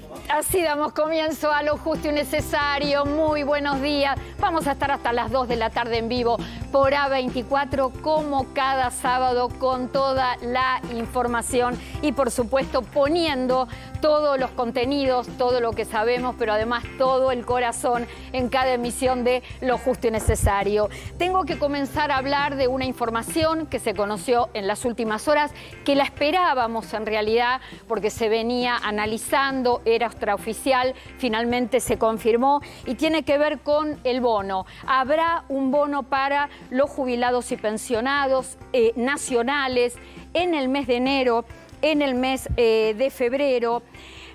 Hey, Así damos comienzo a lo justo y necesario. Muy buenos días. Vamos a estar hasta las 2 de la tarde en vivo por A24 como cada sábado con toda la información y por supuesto poniendo todos los contenidos, todo lo que sabemos, pero además todo el corazón en cada emisión de Lo justo y necesario. Tengo que comenzar a hablar de una información que se conoció en las últimas horas, que la esperábamos en realidad porque se venía analizando, era oficial finalmente se confirmó y tiene que ver con el bono. Habrá un bono para los jubilados y pensionados eh, nacionales en el mes de enero, en el mes eh, de febrero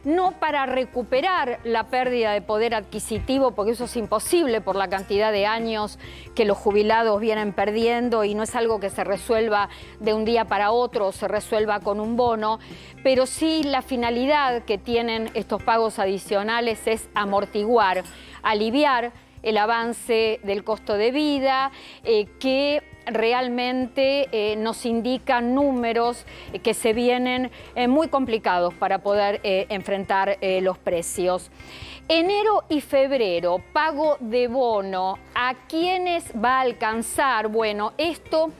no para recuperar la pérdida de poder adquisitivo, porque eso es imposible por la cantidad de años que los jubilados vienen perdiendo y no es algo que se resuelva de un día para otro, se resuelva con un bono, pero sí la finalidad que tienen estos pagos adicionales es amortiguar, aliviar el avance del costo de vida, eh, que realmente eh, nos indican números eh, que se vienen eh, muy complicados para poder enfrentar los precios. Enero y febrero, pago de bono, ¿a quiénes va a alcanzar? Bueno, esto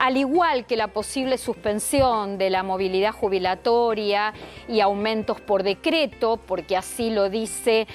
al igual que la posible suspensión de la movilidad jubilatoria y aumentos por decreto, porque así lo dice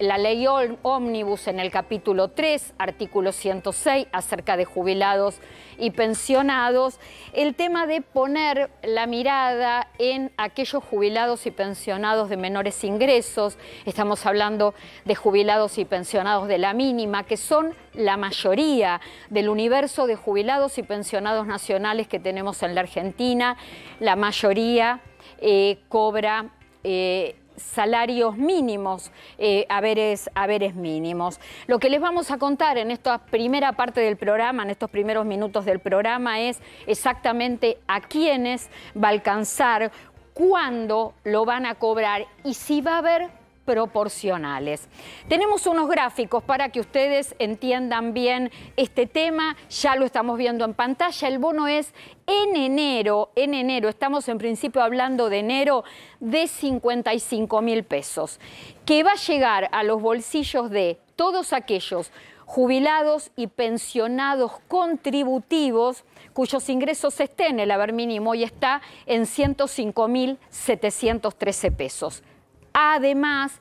la ley ómnibus en el capítulo 3, artículo 106, acerca de jubilados y pensionados, el tema de poner la mirada en aquellos jubilados y pensionados de menores ingresos, estamos hablando de jubilados y pensionados de la mínima, que son la mayoría del universo de jubilados y pensionados nacionales que tenemos en la Argentina, la mayoría eh, cobra... Eh, salarios mínimos, eh, haberes, haberes mínimos. Lo que les vamos a contar en esta primera parte del programa, en estos primeros minutos del programa, es exactamente a quiénes va a alcanzar, cuándo lo van a cobrar y si va a haber proporcionales. Tenemos unos gráficos para que ustedes entiendan bien este tema, ya lo estamos viendo en pantalla, el bono es en enero, en enero, estamos en principio hablando de enero, de 55 mil pesos, que va a llegar a los bolsillos de todos aquellos jubilados y pensionados contributivos cuyos ingresos estén, en el haber mínimo y está en 105 mil 713 pesos. Además,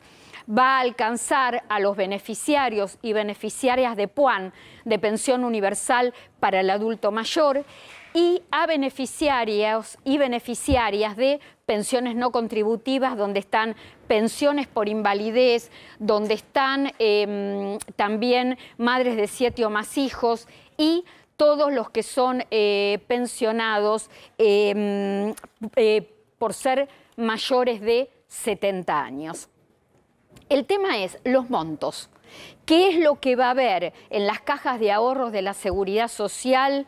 va a alcanzar a los beneficiarios y beneficiarias de PUAN, de pensión universal para el adulto mayor, y a beneficiarios y beneficiarias de pensiones no contributivas, donde están pensiones por invalidez, donde están em, también madres de siete o más hijos y todos los que son eh, pensionados em, eh, por ser mayores de 70 años. El tema es los montos. ¿Qué es lo que va a haber en las cajas de ahorros de la seguridad social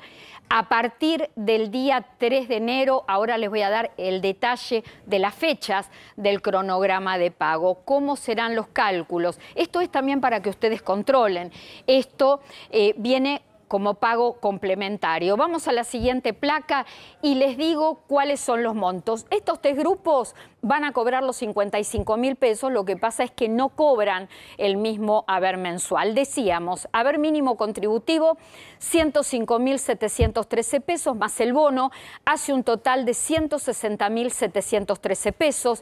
a partir del día 3 de enero? Ahora les voy a dar el detalle de las fechas del cronograma de pago, cómo serán los cálculos. Esto es también para que ustedes controlen. Esto eh, viene como pago complementario. Vamos a la siguiente placa y les digo cuáles son los montos. Estos tres grupos van a cobrar los 55 mil pesos, lo que pasa es que no cobran el mismo haber mensual. Decíamos, haber mínimo contributivo, 105 mil 713 pesos más el bono, hace un total de 160 mil 713 pesos.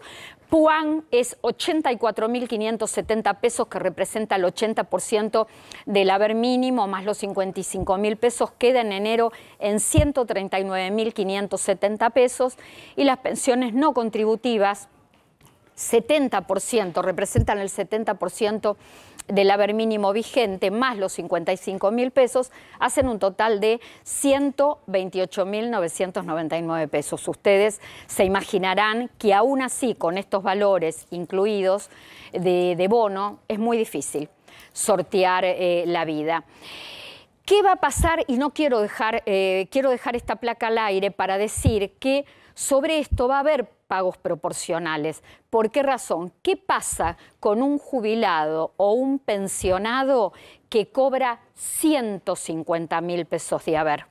Puan es 84 mil 570 pesos, que representa el 80% del haber mínimo, más los 55 mil pesos queda en enero en 139 mil 570 pesos y las pensiones no contributivas 70%, representan el 70% del haber mínimo vigente, más los 55 mil pesos, hacen un total de 128.999 pesos. Ustedes se imaginarán que aún así, con estos valores incluidos de, bono, es muy difícil sortear eh, la vida. ¿Qué va a pasar? Y no quiero dejar, eh, quiero dejar esta placa al aire para decir que sobre esto va a haber pagos proporcionales. ¿Por qué razón? ¿Qué pasa con un jubilado o un pensionado que cobra 150 mil pesos de haber?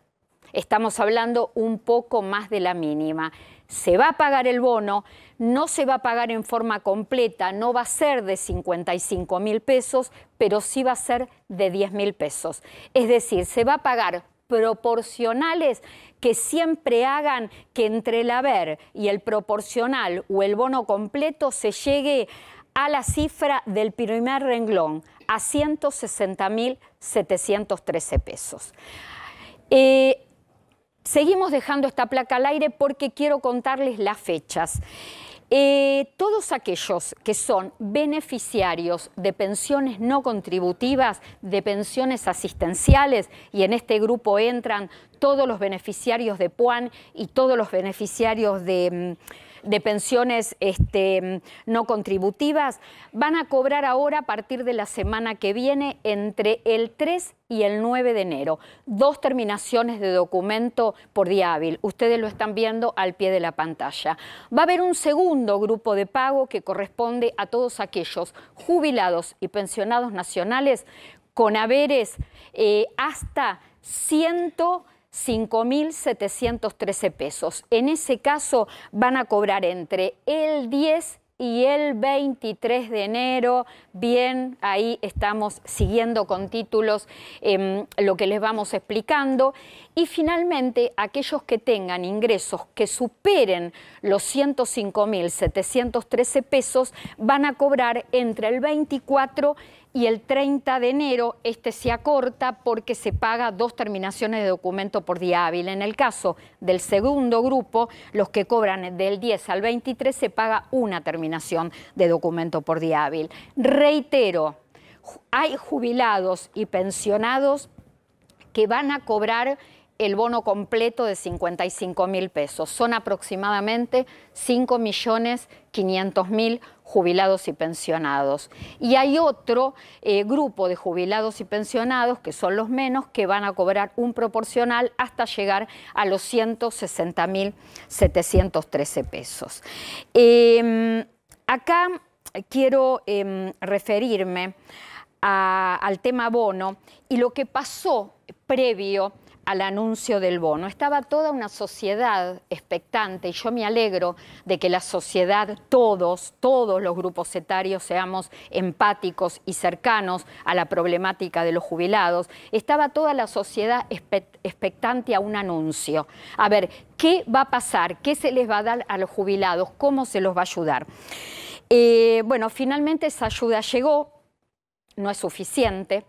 Estamos hablando un poco más de la mínima se va a pagar el bono, no se va a pagar en forma completa, no va a ser de 55 mil pesos, pero sí va a ser de 10 mil pesos. Es decir, se va a pagar proporcionales que siempre hagan que entre el haber y el proporcional o el bono completo se llegue a la cifra del primer renglón, a 160.713 pesos. Eh, Seguimos dejando esta placa al aire porque quiero contarles las fechas. Eh, todos aquellos que son beneficiarios de pensiones no contributivas, de pensiones asistenciales, y en este grupo entran todos los beneficiarios de PUAN y todos los beneficiarios de... Mm, de pensiones este, no contributivas, van a cobrar ahora a partir de la semana que viene entre el 3 y el 9 de enero. Dos terminaciones de documento por día hábil. Ustedes lo están viendo al pie de la pantalla. Va a haber un segundo grupo de pago que corresponde a todos aquellos jubilados y pensionados nacionales con haberes eh, hasta 100 5.713 pesos. En ese caso van a cobrar entre el 10 y el 23 de enero, bien, ahí estamos siguiendo con títulos em, lo que les vamos explicando. Y finalmente, aquellos que tengan ingresos que superen los 105.713 pesos van a cobrar entre el 24 y y el 30 de enero este se acorta porque se paga dos terminaciones de documento por día hábil. En el caso del segundo grupo, los que cobran del 10 al 23 se paga una terminación de documento por día hábil. Reitero, hay jubilados y pensionados que van a cobrar el bono completo de 55 mil pesos. Son aproximadamente 5 millones 500 mil jubilados y pensionados. Y hay otro eh, grupo de jubilados y pensionados, que son los menos, que van a cobrar un proporcional hasta llegar a los 160 mil 713 pesos. Em, acá quiero em, referirme al tema bono y lo que pasó previo al anuncio del bono. Estaba toda una sociedad expectante y yo me alegro de que la sociedad, todos, todos los grupos etarios seamos empáticos y cercanos a la problemática de los jubilados. Estaba toda la sociedad expectante a un anuncio. A ver, ¿qué va a pasar? ¿Qué se les va a dar a los jubilados? ¿Cómo se los va a ayudar? Eh, bueno, finalmente esa ayuda llegó, no es suficiente,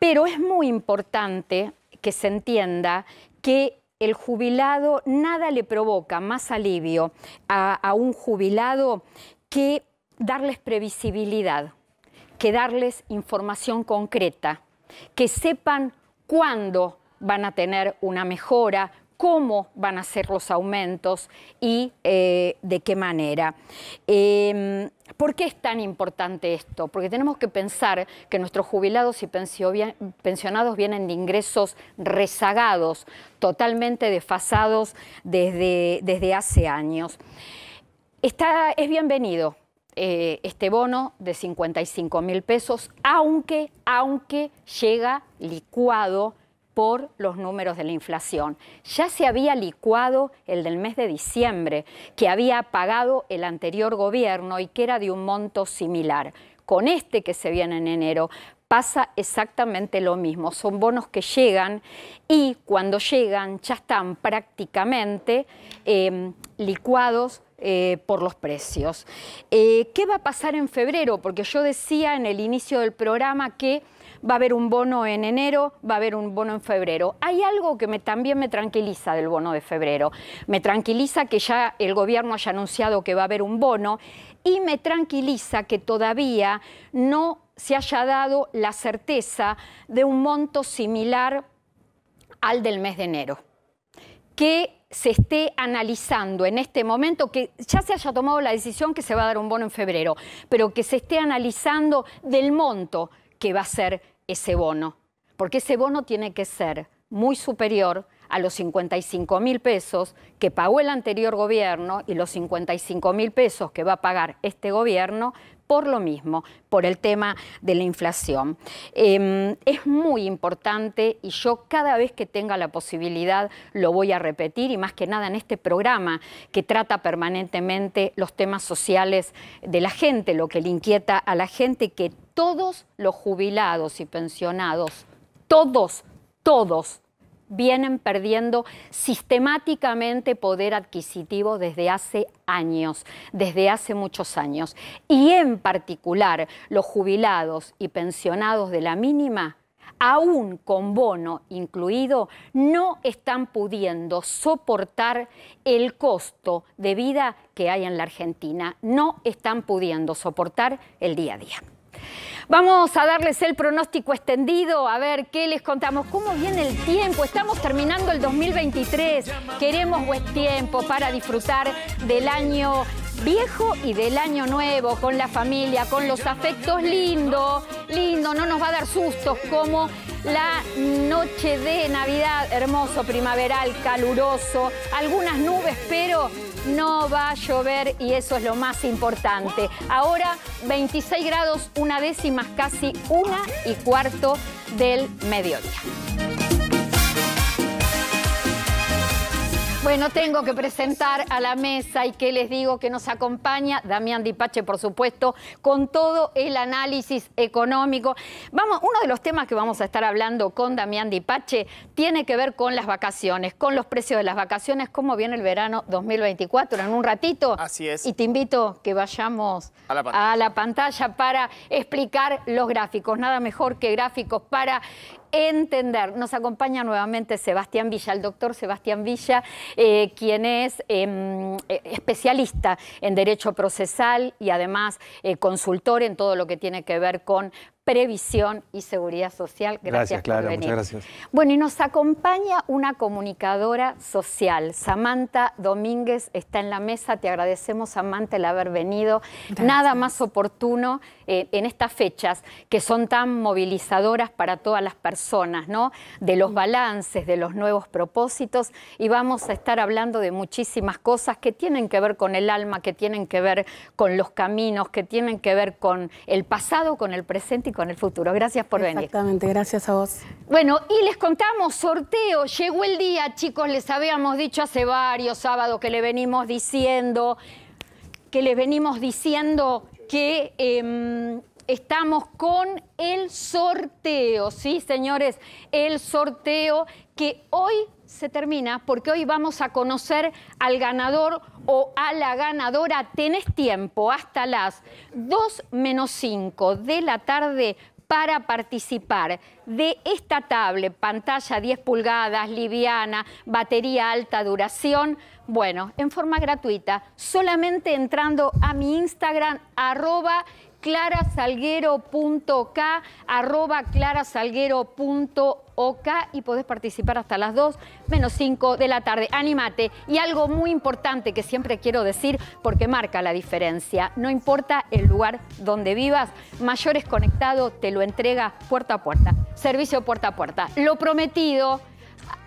pero es muy importante que se entienda que el jubilado nada le provoca más alivio a, un jubilado que darles previsibilidad, que darles información concreta, que sepan cuándo van a tener una mejora, cómo van a ser los aumentos y eh, de qué manera. Em, ¿Por qué es tan importante esto? Porque tenemos que pensar que nuestros jubilados y pensionados vienen de ingresos rezagados, totalmente desfasados desde, desde hace años. es bienvenido eh, este bono de 55 mil pesos, aunque, aunque llega licuado por los números de la inflación. Ya se había licuado el del mes de diciembre, que había pagado el anterior gobierno y que era de un monto similar. Con este que se viene en enero pasa exactamente lo mismo. Son bonos que llegan y cuando llegan ya están prácticamente em, licuados eh, por los precios. Eh, ¿Qué va a pasar en febrero? Porque yo decía en el inicio del programa que va a haber un bono en enero, va a haber un bono en febrero. Hay algo que también me tranquiliza del bono de febrero. Me tranquiliza que ya el gobierno haya anunciado que va a haber un bono y me tranquiliza que todavía no se haya dado la certeza de un monto similar al del mes de enero. Que se esté analizando en este momento, que ya se haya tomado la decisión que se va a dar un bono en febrero, pero que se esté analizando del monto que va a ser ese bono, porque ese bono tiene que ser muy superior a los 55 mil pesos que pagó el anterior gobierno y los 55 mil pesos que va a pagar este gobierno por lo mismo, por el tema de la inflación. Em, es muy importante y yo cada vez que tenga la posibilidad lo voy a repetir y más que nada en este programa que trata permanentemente los temas sociales de la gente, lo que le inquieta a la gente, que todos los jubilados y pensionados, todos, todos, vienen perdiendo sistemáticamente poder adquisitivo desde hace años, desde hace muchos años. Y en particular los jubilados y pensionados de la mínima aún con bono incluido, no están pudiendo soportar el costo de vida que hay en la Argentina, no están pudiendo soportar el día a día. Vamos a darles el pronóstico extendido, a ver qué les contamos, cómo viene el tiempo. Estamos terminando el 2023, queremos buen tiempo para disfrutar del año viejo y del año nuevo, con la familia, con los afectos, lindo, lindo, no nos va a dar sustos como la noche de Navidad, hermoso, primaveral, caluroso, algunas nubes, pero no va a llover y eso es lo más importante. Ahora 26 grados, una décima, casi una y cuarto del mediodía. Bueno, tengo que presentar a la mesa y que les digo que nos acompaña Damián Dipache, por supuesto, con todo el análisis económico. Vamos, uno de los temas que vamos a estar hablando con Damián Dipache tiene que ver con las vacaciones, con los precios de las vacaciones, cómo viene el verano 2024 en un ratito. Así es. Y te invito que vayamos a la pantalla para explicar los gráficos. Nada mejor que gráficos para entender. Nos acompaña nuevamente Sebastián Villa, el doctor Sebastián Villa, eh, quien es em, eh, especialista en derecho procesal y además eh, consultor en todo lo que tiene que ver con Previsión y Seguridad Social. Gracias, Clara, muchas gracias. Bueno, y nos acompaña una comunicadora social. Samantha Domínguez está en la mesa. Te agradecemos, Samantha, el haber venido. Nada más oportuno eh, en estas fechas que son tan movilizadoras para todas las personas, ¿no? De los balances, de los nuevos propósitos. Y vamos a estar hablando de muchísimas cosas que tienen que ver con el alma, que tienen que ver con los caminos, que tienen que ver con el pasado, con el presente y con el futuro. Gracias por venir. Exactamente, gracias a vos. Bueno, y les contamos, sorteo, llegó el día, chicos, les habíamos dicho hace varios sábados que le venimos diciendo, que les venimos diciendo que em, estamos con el sorteo, ¿sí, señores? El sorteo que hoy se termina porque hoy vamos a conocer al ganador o a la ganadora. Tenés tiempo hasta las 2 menos 5 de la tarde para participar de esta tablet, pantalla 10 pulgadas, liviana, batería alta duración, bueno, en forma gratuita, solamente entrando a mi Instagram, arroba clarasalguero.k, arroba clarasalguero.k OCA y podés participar hasta las 2 menos 5 de la tarde. Anímate. Y algo muy importante que siempre quiero decir porque marca la diferencia. No importa el lugar donde vivas, Mayores Conectado te lo entrega puerta a puerta. Servicio puerta a puerta. Lo prometido.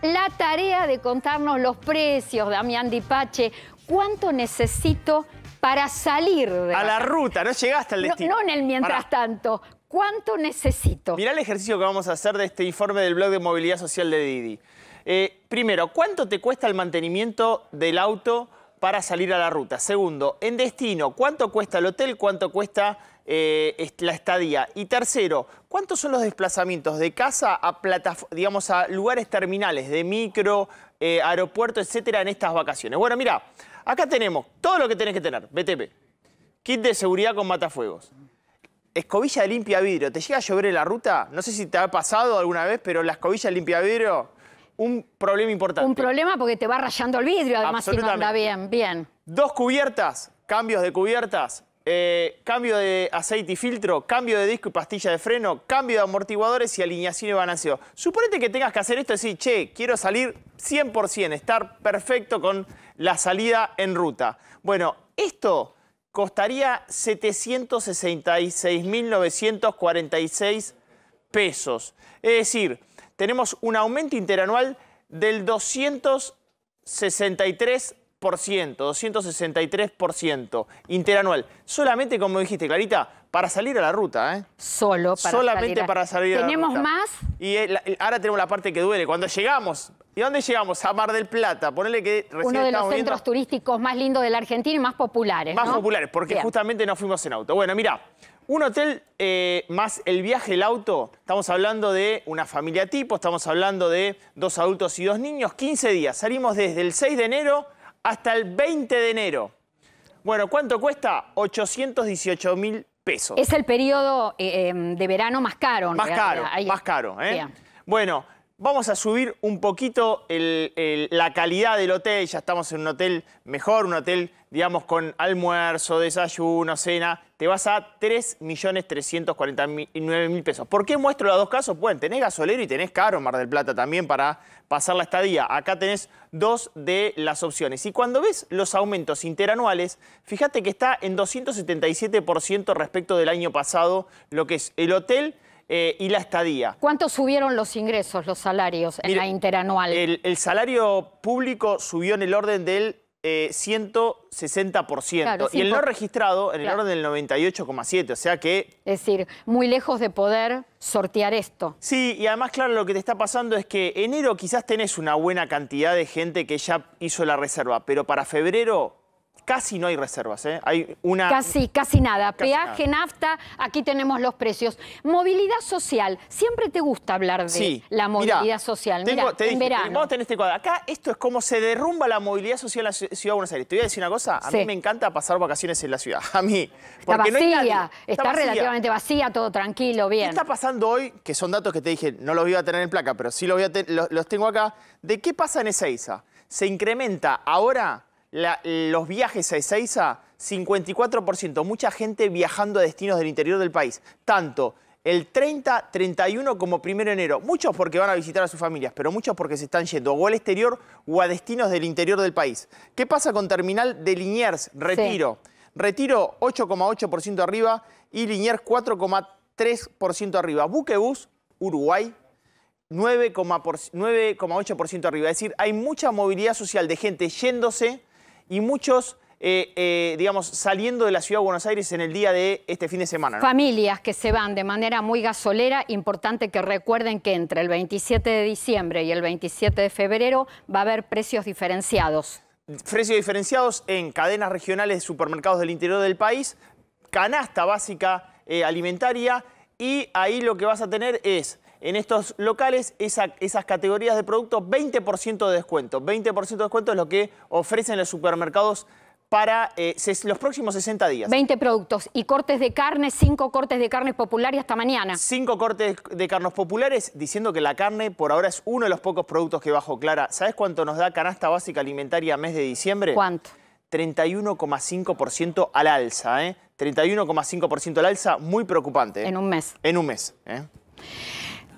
La tarea de contarnos los precios, Damián Dipache, cuánto necesito para salir de... A la ruta, no llegaste al destino. No, en el mientras tanto. ¿Cuánto necesito? Mirá el ejercicio que vamos a hacer de este informe del blog de movilidad social de Didi. Eh, primero, ¿cuánto te cuesta el mantenimiento del auto para salir a la ruta? Segundo, en destino, ¿cuánto cuesta el hotel? ¿Cuánto cuesta eh, la estadía? Y tercero, ¿cuántos son los desplazamientos de casa a, digamos, a lugares terminales, de micro, eh, aeropuerto, etcétera, en estas vacaciones? Bueno, mira, acá tenemos todo lo que tenés que tener, BTP. Kit de seguridad con matafuegos escobilla de limpia vidrio, te llega a llover en la ruta, no sé si te ha pasado alguna vez, pero la escobilla de limpia vidrio, un problema importante. Un problema porque te va rayando el vidrio, además si no anda bien, bien. Dos cubiertas, cambios de cubiertas, eh, cambio de aceite y filtro, cambio de disco y pastilla de freno, cambio de amortiguadores y alineación y balanceo. Suponete que tengas que hacer esto y decir, che, quiero salir 100%, estar perfecto con la salida en ruta. Bueno, esto costaría 766.946 pesos. Es decir, tenemos un aumento interanual del 263 263%, interanual. Solamente, como dijiste, Clarita, para salir a la ruta, ¿eh? Solo para Solamente salir a... para salir la ruta. ¿Tenemos más? Y eh, eh, ahora tenemos la parte que duele. Cuando llegamos, ¿y dónde llegamos? A Mar del Plata. Ponele que recién Uno de los centros turísticos más lindos de la Argentina y más populares, Más populares, porque justamente no fuimos en auto. Bueno, mira, un hotel eh, más el viaje, el auto, estamos hablando de una familia tipo, estamos hablando de dos adultos y dos niños, 15 días. Salimos desde el 6 de enero hasta el 20 de enero. Bueno, ¿cuánto cuesta? 818 mil pesos. Es el periodo eh, em, de verano más caro. más caro, más caro. ¿eh? Bueno, vamos a subir un poquito la calidad del hotel. Ya estamos en un hotel mejor, un hotel, digamos, con almuerzo, desayuno, cena. Te vas a 3.349.000 pesos. ¿Por qué muestro los dos casos? Bueno, tenés gasolero y tenés caro Mar del Plata también para pasar la estadía. Acá tenés dos de las opciones. Y cuando ves los aumentos interanuales, fíjate que está en 277% respecto del año pasado, lo que es el hotel eh, y la estadía. ¿Cuánto subieron los ingresos, los salarios en la interanual? El, salario público subió en el orden del 160%. Eh, y el no registrado en el orden del 98,7%. O sea que... Es decir, muy lejos de poder sortear esto. Sí, y además, claro, lo que te está pasando es que enero quizás tenés una buena cantidad de gente que ya hizo la reserva, pero para febrero Casi no hay reservas, ¿eh? Hay una... Casi, casi nada. Peaje, nafta, aquí tenemos los precios. Movilidad social. Siempre te gusta hablar de la movilidad social. Mira, Vamos a tener este cuadro. Acá esto es como se derrumba la movilidad social en la Ciudad de Buenos Aires. Te voy a decir una cosa. A mí me encanta pasar vacaciones en la ciudad. A mí. Porque está vacía. está, relativamente vacía, todo tranquilo, bien. ¿Qué está pasando hoy? Que son datos que te dije, no los iba a tener en placa, pero sí los, voy a los, los tengo acá. ¿De qué pasa en Ezeiza? Se incrementa ahora los viajes a Ezeiza, 54%. Mucha gente viajando a destinos del interior del país. Tanto el 30, 31 como primero de enero. Muchos porque van a visitar a sus familias, pero muchos porque se están yendo o al exterior o a destinos del interior del país. ¿Qué pasa con Terminal de Liniers? Retiro. Retiro 8,8% arriba y Liniers 4,3% arriba. Buquebus, Uruguay, 9,8% arriba. Es decir, hay mucha movilidad social de gente yéndose y muchos eh, eh, digamos, saliendo de la ciudad de Buenos Aires en el día de este fin de semana. Familias que se van de manera muy gasolera. Importante que recuerden que entre el 27 de diciembre y el 27 de febrero va a haber precios diferenciados. Precios diferenciados en cadenas regionales de supermercados del interior del país, canasta básica eh, alimentaria y ahí lo que vas a tener es en estos locales esas categorías de productos 20% de descuento. 20% de descuento es lo que ofrecen los supermercados para eh, los próximos 60 días. 20 productos y cortes de carne, 5 cortes de carnes populares hasta mañana. 5 cortes de carnes populares, diciendo que la carne por ahora es uno de los pocos productos que bajo Clara, ¿sabes cuánto nos da canasta básica alimentaria mes de diciembre? ¿Cuánto? 31,5% al alza, ¿eh? 31,5% al alza, muy preocupante. ¿eh? En un mes. En un mes, ¿eh?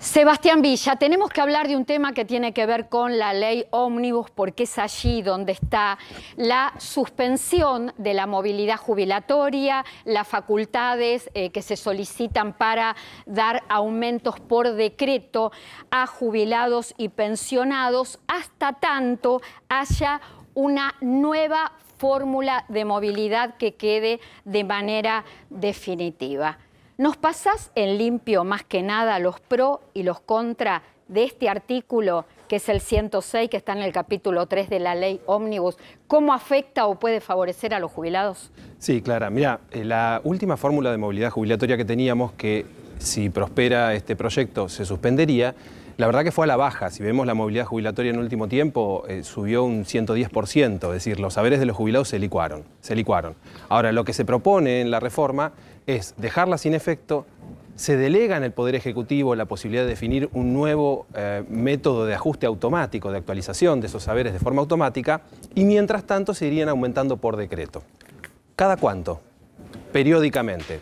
Sebastián Villa, tenemos que hablar de un tema que tiene que ver con la ley ómnibus porque es allí donde está la suspensión de la movilidad jubilatoria, las facultades eh, que se solicitan para dar aumentos por decreto a jubilados y pensionados hasta tanto haya una nueva fórmula de movilidad que quede de manera definitiva. ¿Nos pasas en limpio más que nada los pro y los contra de este artículo, que es el 106, que está en el capítulo 3 de la ley ómnibus? cómo afecta o puede favorecer a los jubilados? Sí, Clara. Mira, eh, la última fórmula de movilidad jubilatoria que teníamos, que si prospera este proyecto se suspendería, la verdad que fue a la baja. Si vemos la movilidad jubilatoria en último tiempo, eh, subió un 110%, es decir, los saberes de los jubilados se licuaron, se licuaron. Ahora, lo que se propone en la reforma es dejarla sin efecto, se delega en el Poder Ejecutivo la posibilidad de definir un nuevo eh, método de ajuste automático, de actualización de esos saberes de forma automática, y mientras tanto se irían aumentando por decreto. ¿Cada cuánto? Periódicamente.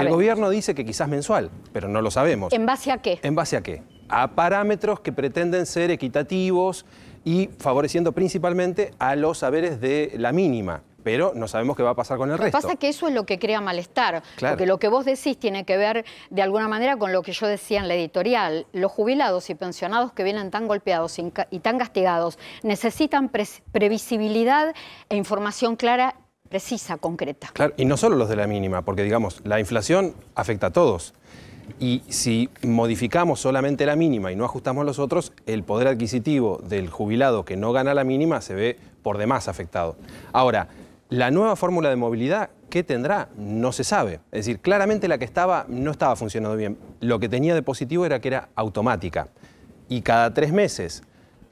el gobierno dice que quizás mensual, pero no lo sabemos. ¿En base a qué? ¿En base a qué? A parámetros que pretenden ser equitativos y favoreciendo principalmente a los saberes de la mínima pero no sabemos qué va a pasar con el resto. Pasa que eso es lo que crea malestar, porque lo que vos decís tiene que ver de alguna manera con lo que yo decía en la editorial. Los jubilados y pensionados que vienen tan golpeados y tan castigados necesitan previsibilidad e información clara precisa, concreta. Claro, y no solo los de la mínima, porque digamos, la inflación afecta a todos. Y si modificamos solamente la mínima y no ajustamos los otros, el poder adquisitivo del jubilado que no gana la mínima se ve por demás afectado. Ahora, la nueva fórmula de movilidad, ¿qué tendrá? No se sabe. Es decir, claramente la que estaba no estaba funcionando bien. Lo que tenía de positivo era que era automática. Y cada tres meses,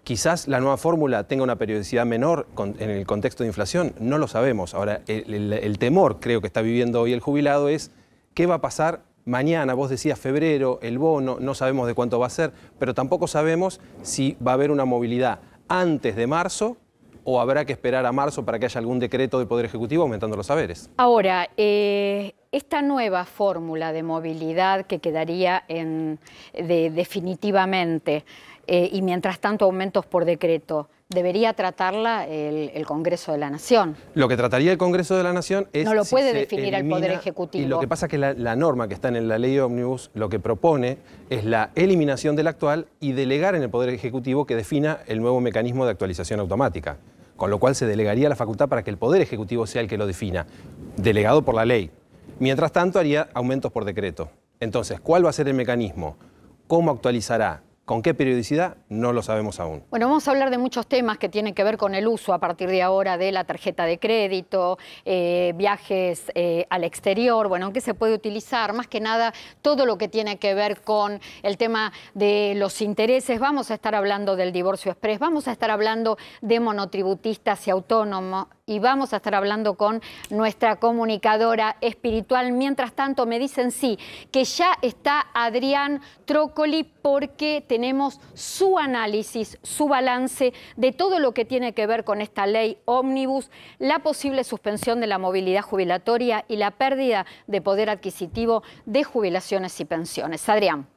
quizás la nueva fórmula tenga una periodicidad menor en el contexto de inflación, no lo sabemos. Ahora, el temor creo que está viviendo hoy el jubilado es qué va a pasar mañana, vos decías febrero, el bono, no sabemos de cuánto va a ser, pero tampoco sabemos si va a haber una movilidad antes de marzo o habrá que esperar a marzo para que haya algún decreto del Poder Ejecutivo aumentando los saberes? Ahora, eh, esta nueva fórmula de movilidad que quedaría en, definitivamente eh, y mientras tanto aumentos por decreto, debería tratarla el, Congreso de la Nación. Lo que trataría el Congreso de la Nación es... No lo puede definir el Poder Ejecutivo. Y lo que pasa es que la, la norma que está en la ley Omnibus lo que propone es la eliminación del actual y delegar en el Poder Ejecutivo que defina el nuevo mecanismo de actualización automática. Con lo cual se delegaría la facultad para que el Poder Ejecutivo sea el que lo defina, delegado por la ley. Mientras tanto haría aumentos por decreto. Entonces, ¿cuál va a ser el mecanismo? ¿Cómo actualizará? ¿Con qué periodicidad? No lo sabemos aún. Bueno, vamos a hablar de muchos temas que tienen que ver con el uso a partir de ahora de la tarjeta de crédito, eh, viajes eh, al exterior, bueno, aunque se puede utilizar, más que nada todo lo que tiene que ver con el tema de los intereses. Vamos a estar hablando del divorcio express, vamos a estar hablando de monotributistas y autónomos y vamos a estar hablando con nuestra comunicadora espiritual. Mientras tanto, me dicen sí, que ya está Adrián Trócoli porque tenemos su análisis, su balance de todo lo que tiene que ver con esta ley ómnibus, la posible suspensión de la movilidad jubilatoria y la pérdida de poder adquisitivo de jubilaciones y pensiones. Adrián.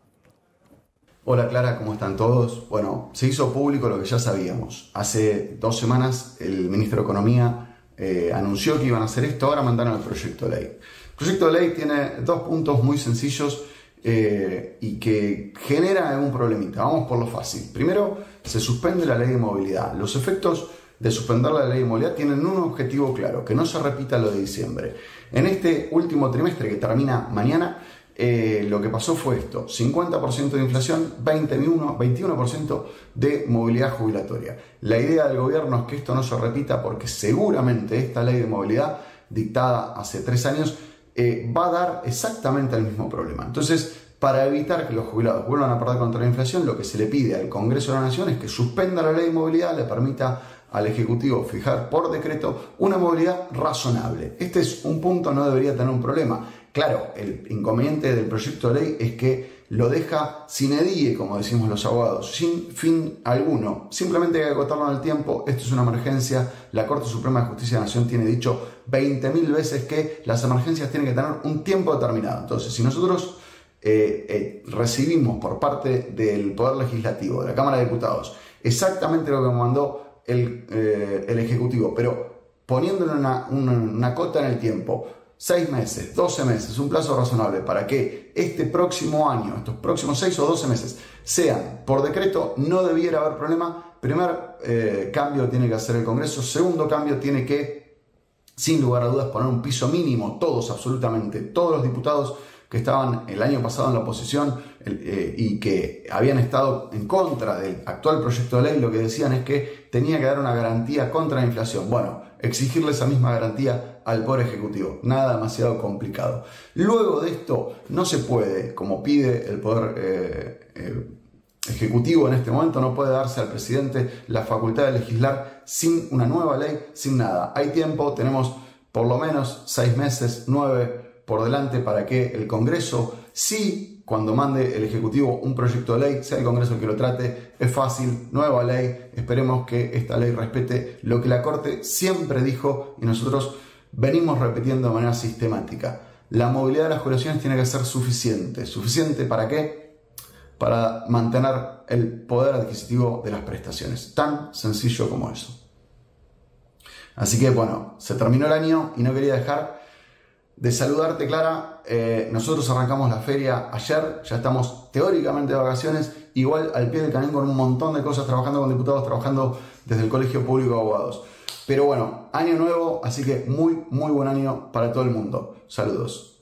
Hola Clara, ¿cómo están todos? Bueno, se hizo público lo que ya sabíamos. Hace dos semanas el ministro de Economía eh, anunció que iban a hacer esto, ahora mandaron el proyecto de ley. El proyecto de ley tiene dos puntos muy sencillos eh, y que genera algún problemita. Vamos por lo fácil. Primero, se suspende la ley de movilidad. Los efectos de suspender la ley de movilidad tienen un objetivo claro, que no se repita lo de diciembre. En este último trimestre que termina mañana, eh, lo que pasó fue esto, 50% de inflación, 21%, de movilidad jubilatoria. La idea del gobierno es que esto no se repita porque seguramente esta ley de movilidad dictada hace tres años eh, va a dar exactamente el mismo problema. Entonces, para evitar que los jubilados vuelvan a perder contra la inflación, lo que se le pide al Congreso de la Nación es que suspenda la ley de movilidad, le permita al Ejecutivo fijar por decreto una movilidad razonable. Este es un punto, no debería tener un problema. Claro, el inconveniente del proyecto de ley es que lo deja sin edie, como decimos los abogados, sin fin alguno. Simplemente hay que agotarlo en el tiempo, esto es una emergencia, la Corte Suprema de Justicia de la Nación tiene dicho 20.000 veces que las emergencias tienen que tener un tiempo determinado. Entonces, si nosotros eh, eh, recibimos por parte del Poder Legislativo, de la Cámara de Diputados, exactamente lo que mandó el, eh, Ejecutivo, pero poniéndole una cota en el tiempo, Seis meses, 12 meses, un plazo razonable para que este próximo año, estos próximos seis o 12 meses, sean por decreto, no debiera haber problema. Primer eh, cambio tiene que hacer el Congreso, segundo cambio tiene que, sin lugar a dudas, poner un piso mínimo, todos, absolutamente, todos los diputados que estaban el año pasado en la oposición eh, y que habían estado en contra del actual proyecto de ley, lo que decían es que tenía que dar una garantía contra la inflación. Bueno, exigirle esa misma garantía al Poder Ejecutivo. Nada demasiado complicado. Luego de esto, no se puede, como pide el Poder eh, eh, Ejecutivo en este momento, no puede darse al presidente la facultad de legislar sin una nueva ley, sin nada. Hay tiempo, tenemos por lo menos seis meses, nueve por delante para que el Congreso sí cuando mande el Ejecutivo un proyecto de ley, sea el Congreso el que lo trate, es fácil, nueva ley, esperemos que esta ley respete lo que la Corte siempre dijo y nosotros venimos repitiendo de manera sistemática. La movilidad de las juraciones tiene que ser suficiente. ¿Suficiente para qué? Para mantener el poder adquisitivo de las prestaciones. Tan sencillo como eso. Así que bueno, se terminó el año y no quería dejar de saludarte, Clara. Eh, nosotros arrancamos la feria ayer, ya estamos teóricamente de vacaciones, igual al pie del camino con un montón de cosas, trabajando con diputados, trabajando desde el Colegio Público de Abogados. Pero bueno, año nuevo, así que muy, muy buen año para todo el mundo. Saludos.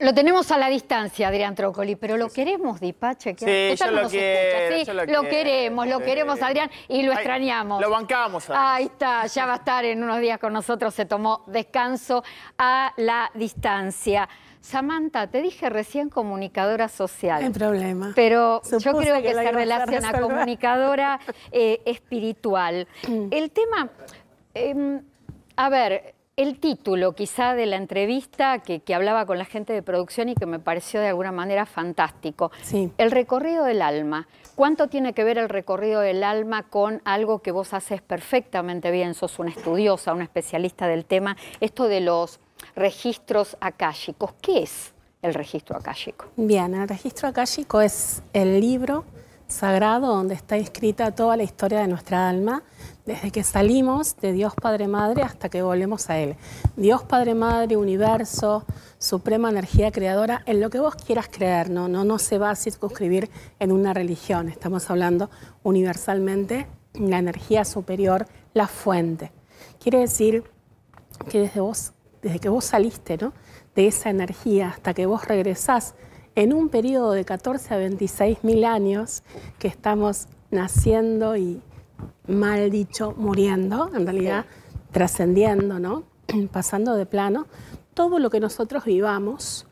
Lo tenemos a la distancia, Adrián Trócoli, pero lo queremos, Dipache. Que sí, yo lo, quiero, lo, queremos, lo queremos, Adrián, y lo extrañamos. Lo bancamos. Ahí está, ya va a estar en unos días con nosotros, se tomó descanso a la distancia. Samantha, te dije recién comunicadora social. No problema. Pero yo creo que, se relaciona a comunicadora eh, espiritual. El tema, em, a ver, el título quizá de la entrevista que, hablaba con la gente de producción y que me pareció de alguna manera fantástico. El recorrido del alma. ¿Cuánto tiene que ver el recorrido del alma con algo que vos haces perfectamente bien? Sos una estudiosa, una especialista del tema. Esto de los registros akáshicos. ¿Qué es el registro akáshico? Bien, el registro akáshico es el libro sagrado donde está escrita toda la historia de nuestra alma, desde que salimos de Dios Padre Madre hasta que volvemos a Él. Dios Padre Madre, universo, suprema energía creadora, en lo que vos quieras creer, ¿no? No, no se va a circunscribir en una religión, estamos hablando universalmente la energía superior, la fuente. Quiere decir que desde vos, desde que vos saliste ¿no? de esa energía hasta que vos regresás en un periodo de 14 a 26 mil años que estamos naciendo y, mal dicho, muriendo, en realidad trascendiendo, pasando de plano, todo lo que nosotros vivamos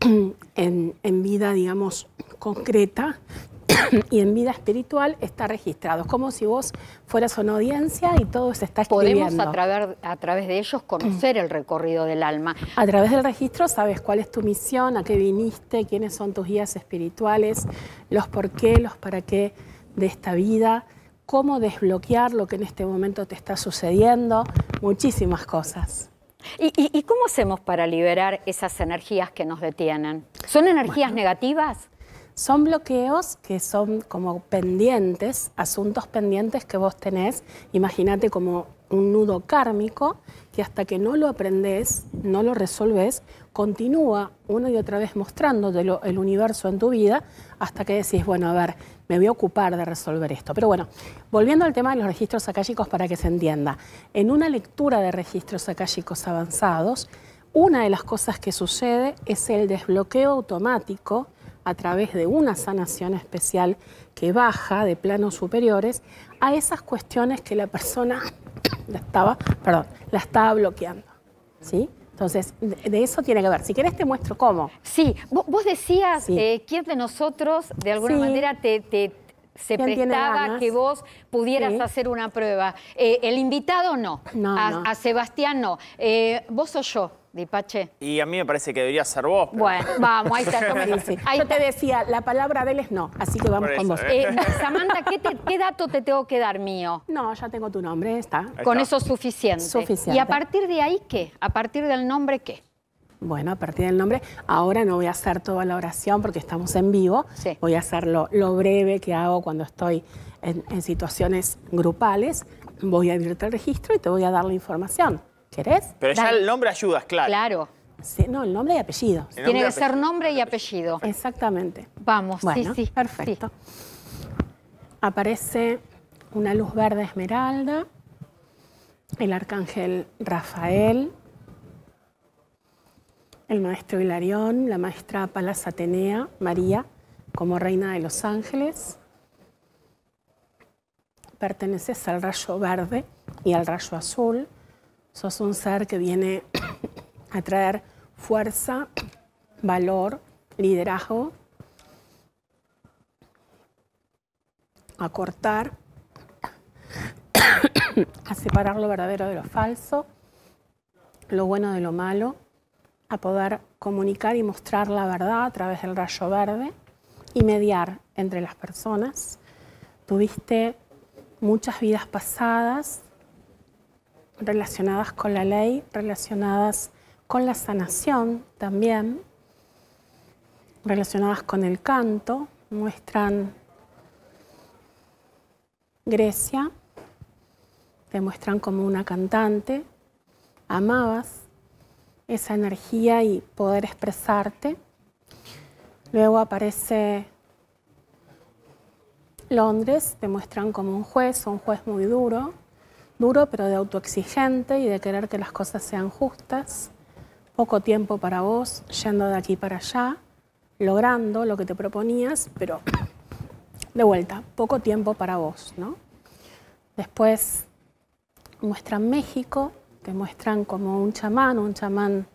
en, vida, digamos, concreta y en vida espiritual está registrado. Es como si vos fueras una audiencia y todo se está escribiendo. Podemos a través, a través de ellos conocer el recorrido del alma. A través del registro sabes cuál es tu misión, a qué viniste, quiénes son tus guías espirituales, los por qué, los para qué de esta vida cómo desbloquear lo que en este momento te está sucediendo, muchísimas cosas. ¿Y, cómo hacemos para liberar esas energías que nos detienen? ¿Son energías negativas? Son bloqueos que son como pendientes, asuntos pendientes que vos tenés. Imagínate como un nudo kármico que hasta que no lo aprendes, no lo resolves, continúa una y otra vez mostrándote el universo en tu vida hasta que decís, bueno, a ver, me voy a ocupar de resolver esto. Pero bueno, volviendo al tema de los registros akáshicos para que se entienda. En una lectura de registros akáshicos avanzados, una de las cosas que sucede es el desbloqueo automático a través de una sanación especial que baja de planos superiores a esas cuestiones que la persona la estaba, perdón, la estaba bloqueando. ¿Sí? Entonces, de, eso tiene que ver. Si quieres te muestro cómo. Sí, vos, decías, eh, ¿quién de nosotros de alguna manera te, se prestaba que vos pudieras hacer una prueba? Eh, ¿El invitado no? a, no. Sebastián no. Eh, ¿Vos o yo? Y a mí me parece que debería ser vos. Bueno, vamos, ahí está. Yo te decía, la palabra de él es no, así que vamos con vos. ¿eh? Eh, Samantha, ¿qué, dato te tengo que dar mío? No, ya tengo tu nombre, está. con eso es suficiente. ¿Y a partir de ahí qué? ¿A partir del nombre qué? Bueno, a partir del nombre, ahora no voy a hacer toda la oración porque estamos en vivo. Voy a hacer lo, breve que hago cuando estoy en, en situaciones grupales. Voy a abrirte el registro y te voy a dar la información. ¿Querés? Pero ya el nombre ayuda, es claro. Claro. no, el nombre y apellido. Tiene que ser nombre y apellido. Exactamente. Vamos, sí, sí. Perfecto. Aparece una luz verde esmeralda, el arcángel Rafael, el maestro Hilarión, la maestra Palas Atenea, María, como reina de los ángeles. Perteneces al rayo verde y al rayo azul. Sos un ser que viene a traer fuerza, valor, liderazgo, a cortar, a separar lo verdadero de lo falso, lo bueno de lo malo, a poder comunicar y mostrar la verdad a través del rayo verde y mediar entre las personas. Tuviste muchas vidas pasadas relacionadas con la ley, relacionadas con la sanación también, relacionadas con el canto, muestran Grecia, te muestran como una cantante, amabas esa energía y poder expresarte. Luego aparece Londres, te muestran como un juez, un juez muy duro, duro, pero de autoexigente y de querer que las cosas sean justas, poco tiempo para vos, yendo de aquí para allá, logrando lo que te proponías, pero de vuelta, poco tiempo para vos, ¿no? Después muestran México, te muestran como un chamán, un chamán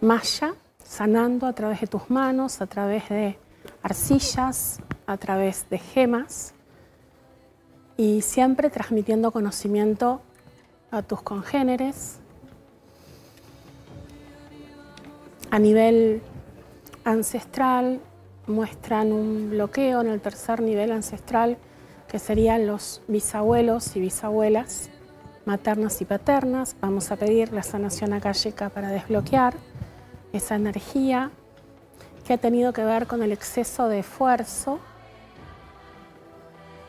maya, sanando a través de tus manos, a través de arcillas, a través de gemas y siempre transmitiendo conocimiento a tus congéneres a nivel ancestral muestran un bloqueo en el tercer nivel ancestral que serían los bisabuelos y bisabuelas maternas y paternas. Vamos a pedir la sanación acálica para desbloquear esa energía que ha tenido que ver con el exceso de esfuerzo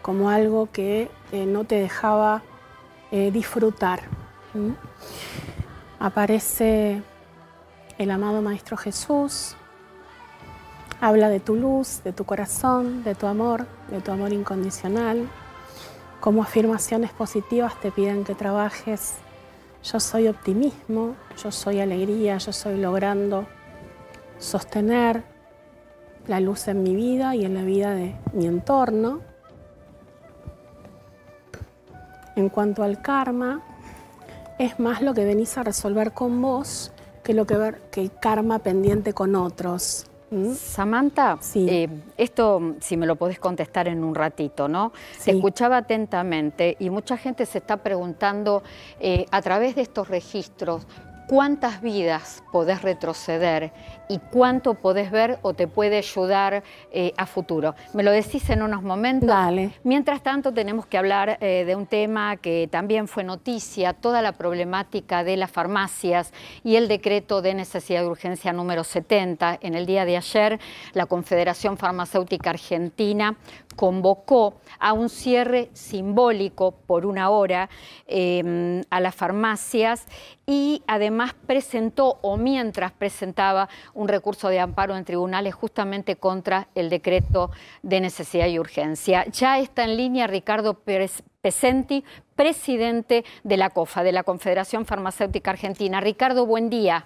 como algo que eh, no te dejaba eh, disfrutar. Aparece el amado Maestro Jesús, habla de tu luz, de tu corazón, de tu amor, de tu amor incondicional. Como afirmaciones positivas te piden que trabajes. Yo soy optimismo, yo soy alegría, yo soy logrando sostener la luz en mi vida y en la vida de mi entorno. En cuanto al karma, es más lo que venís a resolver con vos que lo que ver que el karma pendiente con otros. Samantha, eh, esto si me lo podés contestar en un ratito, ¿no? Se escuchaba atentamente y mucha gente se está preguntando eh, a través de estos registros, cuántas vidas podés retroceder y cuánto podés ver o te puede ayudar eh, a futuro. Me lo decís en unos momentos. Mientras tanto, tenemos que hablar eh, de un tema que también fue noticia, toda la problemática de las farmacias y el decreto de necesidad de urgencia número 70. En el día de ayer, la Confederación Farmacéutica Argentina convocó a un cierre simbólico por una hora em, a las farmacias y además presentó o mientras presentaba un recurso de amparo en tribunales justamente contra el decreto de necesidad y urgencia. Ya está en línea Ricardo Pesenti, presidente de la COFA, de la Confederación Farmacéutica Argentina. Ricardo, buen día.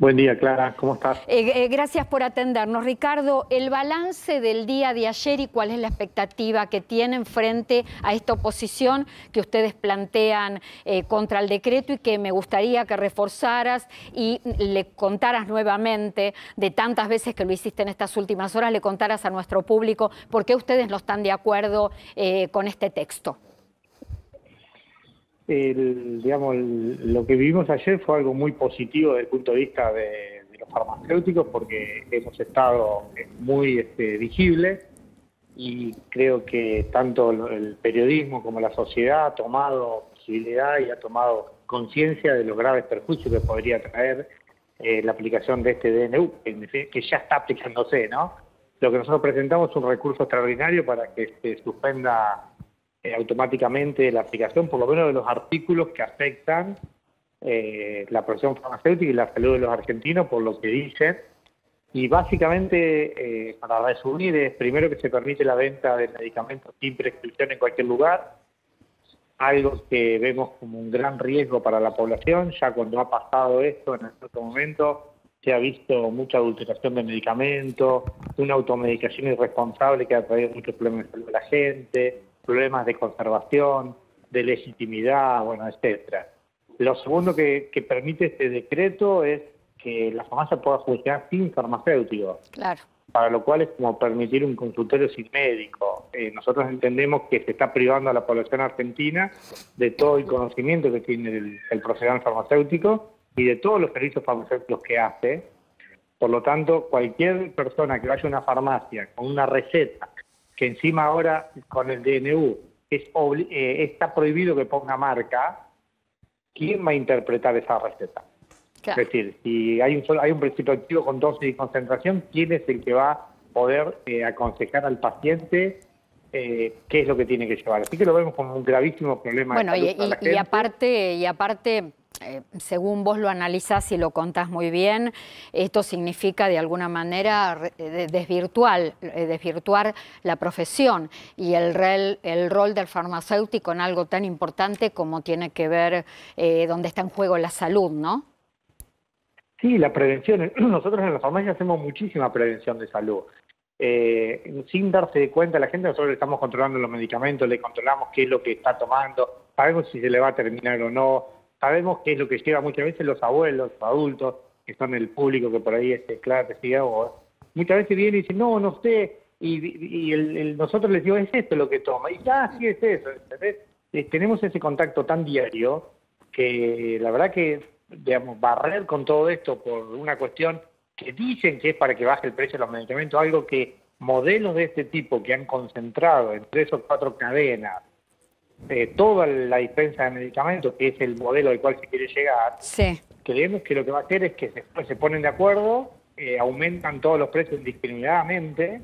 Buen día, Clara, ¿cómo estás? Eh, eh, gracias por atendernos. Ricardo, el balance del día de ayer y cuál es la expectativa que tienen frente a esta oposición que ustedes plantean eh, contra el decreto y que me gustaría que reforzaras y le contaras nuevamente, de tantas veces que lo hiciste en estas últimas horas, le contaras a nuestro público por qué ustedes no están de acuerdo con este texto digamos, lo que vivimos ayer fue algo muy positivo desde el punto de vista de, los farmacéuticos porque hemos estado eh, muy este, y creo que tanto el periodismo como la sociedad ha tomado posibilidad y ha tomado conciencia de los graves perjuicios que podría traer eh, la aplicación de este DNU, que ya está aplicándose, ¿no? Lo que nosotros presentamos es un recurso extraordinario para que se suspenda eh, automáticamente la aplicación, por lo menos de los artículos que afectan eh, la producción farmacéutica y la salud de los argentinos, por lo que dicen. Y básicamente, eh, para resumir, es primero que se permite la venta de medicamentos sin prescripción en cualquier lugar, algo que vemos como un gran riesgo para la población, ya cuando ha pasado esto en otro momento, se ha visto mucha adulteración de medicamentos, una automedicación irresponsable que ha traído muchos problemas de salud a la gente, problemas de conservación, de legitimidad, bueno, etcétera. Lo segundo que, permite este decreto es que la farmacia pueda funcionar sin farmacéutico. Claro. Para lo cual es como permitir un consultorio sin médico. Eh, nosotros entendemos que se está privando a la población argentina de todo el conocimiento que tiene el, el farmacéutico y de todos los servicios farmacéuticos que hace. Por lo tanto, cualquier persona que vaya a una farmacia con una receta que encima ahora con el DNU eh, está prohibido que ponga marca, ¿quién va a interpretar esa receta? Es decir, si hay un, hay un principio activo con dosis y concentración, ¿quién es el que va a poder eh, aconsejar al paciente eh, qué es lo que tiene que llevar? Así que lo vemos como un gravísimo problema. Bueno, y aparte, y aparte eh, según vos lo analizás y lo contás muy bien, esto significa de alguna manera eh, desvirtual, eh, desvirtuar la profesión y el, el, rol del farmacéutico en algo tan importante como tiene que ver donde está en juego la salud, ¿no? Sí, la prevención. Nosotros en la farmacia hacemos muchísima prevención de salud. sin darse cuenta la gente, nosotros le estamos controlando los medicamentos, le controlamos qué es lo que está tomando, algo si se le va a terminar o no, sabemos que es lo que lleva muchas veces los abuelos, los adultos, que son el público que por ahí es este, claro, sigue Muchas veces vienen y dicen, no, no sé, y, nosotros les digo, es esto lo que toma, y ya, ah, sí es eso, eh, tenemos ese contacto tan diario que la verdad que, digamos, barrer con todo esto por una cuestión que dicen que es para que baje el precio de los medicamentos, algo que modelos de este tipo que han concentrado entre tres cuatro cadenas, eh, toda la dispensa de medicamentos, que es el modelo al cual se quiere llegar, creemos que lo que va a hacer es que después pues, se ponen de acuerdo, eh, aumentan todos los precios indiscriminadamente.